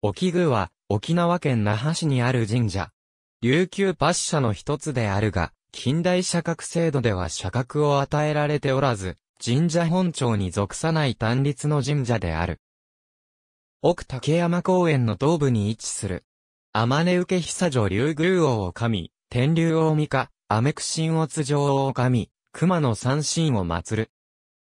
沖宮は、沖縄県那覇市にある神社。琉球パッ社の一つであるが、近代社格制度では社格を与えられておらず、神社本庁に属さない単立の神社である。奥竹山公園の東部に位置する。天根受久女竜宮王を神、天竜王御家、アメク神オツ城王を神、熊野三神を祀る。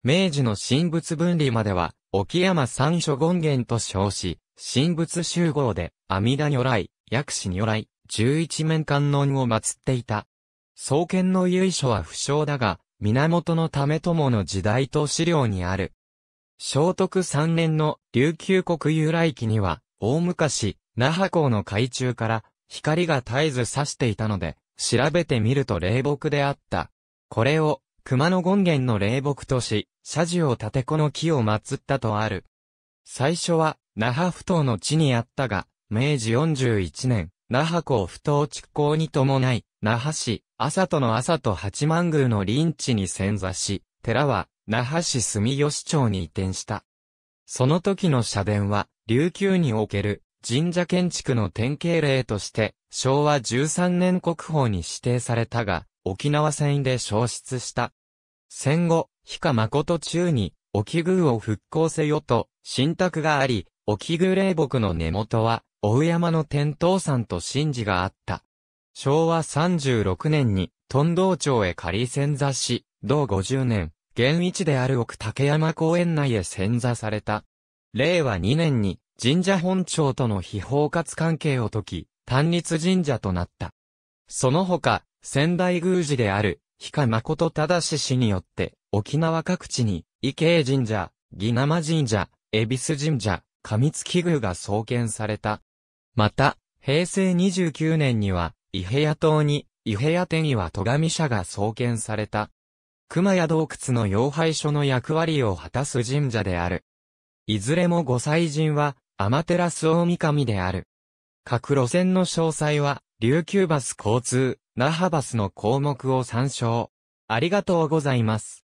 明治の神仏分離までは、沖山三所権現と称し、神仏集合で、阿弥陀如来、薬師如来、十一面観音を祀っていた。創建の由緒は不詳だが、源の為友の時代と資料にある。聖徳三年の琉球国由来期には、大昔、那覇港の海中から光が絶えず差していたので、調べてみると霊木であった。これを、熊野権現の霊木とし、社寺を立てこの木を祀ったとある。最初は、那覇埠頭の地にあったが、明治41年、那覇港埠頭築港に伴い、那覇市、朝との朝と八幡宮の臨地に潜座し、寺は、那覇市住吉町に移転した。その時の社殿は、琉球における神社建築の典型例として、昭和13年国宝に指定されたが、沖縄戦で消失した。戦後、日下誠中に、沖宮を復興せよと、信託があり、沖グレー木の根元は、大山の天頭山と神事があった。昭和36年に、東道町へ仮潜座し、同50年、現一である奥竹山公園内へ潜座された。令和2年に、神社本庁との非包括関係を解き、単立神社となった。その他、仙台宮司である、日賀誠忠氏によって、沖縄各地に、伊慶神社、儀生神社、恵比寿神社、過密器具が創建された。また、平成29年には、伊平屋島に、伊平屋手には戸上社が創建された。熊谷洞窟の要廃所の役割を果たす神社である。いずれも御祭神は、天照大神である。各路線の詳細は、琉球バス交通、那覇バスの項目を参照。ありがとうございます。